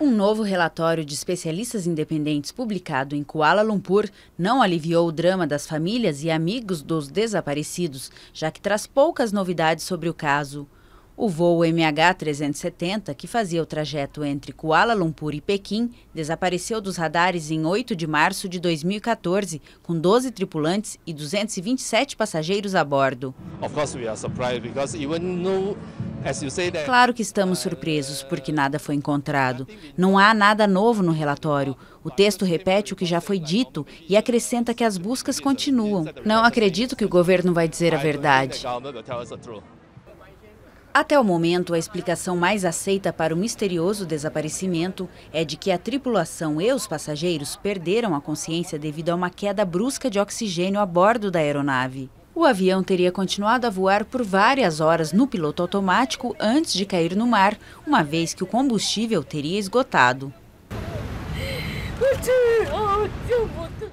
Um novo relatório de especialistas independentes publicado em Kuala Lumpur não aliviou o drama das famílias e amigos dos desaparecidos, já que traz poucas novidades sobre o caso. O voo MH370, que fazia o trajeto entre Kuala Lumpur e Pequim, desapareceu dos radares em 8 de março de 2014, com 12 tripulantes e 227 passageiros a bordo. Of course we are surprised because even though é, claro que estamos surpresos, porque nada foi encontrado. Não há nada novo no relatório. O texto repete o que já foi dito e acrescenta que as buscas continuam. Não acredito que o governo vai dizer a verdade. Até o momento, a explicação mais aceita para o misterioso desaparecimento é de que a tripulação e os passageiros perderam a consciência devido a uma queda brusca de oxigênio a bordo da aeronave. O avião teria continuado a voar por várias horas no piloto automático antes de cair no mar, uma vez que o combustível teria esgotado.